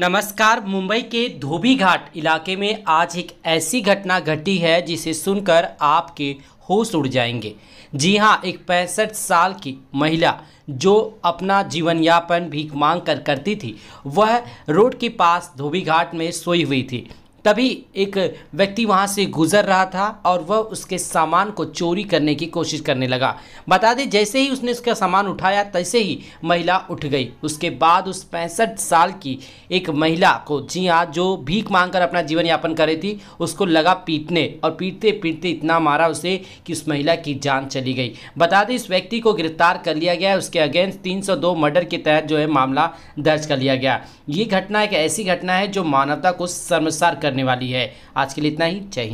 नमस्कार मुंबई के धोबी घाट इलाके में आज एक ऐसी घटना घटी है जिसे सुनकर आपके होश उड़ जाएंगे जी हाँ एक पैंसठ साल की महिला जो अपना जीवन यापन भीख मांग कर करती थी वह रोड के पास धोबी घाट में सोई हुई थी तभी एक व्यक्ति वहाँ से गुजर रहा था और वह उसके सामान को चोरी करने की कोशिश करने लगा बता दें जैसे ही उसने उसका सामान उठाया तैसे ही महिला उठ गई उसके बाद उस पैंसठ साल की एक महिला को जी हाँ जो भीख मांगकर अपना जीवन यापन कर रही थी उसको लगा पीटने और पीटते पीटते इतना मारा उसे कि उस महिला की जान चली गई बता दें इस व्यक्ति को गिरफ्तार कर लिया गया उसके अगेंस्ट तीन मर्डर के तहत जो है मामला दर्ज कर लिया गया ये घटना एक ऐसी घटना है जो मानवता को शर्मसार कर करने वाली है आज के लिए इतना ही जय हिंद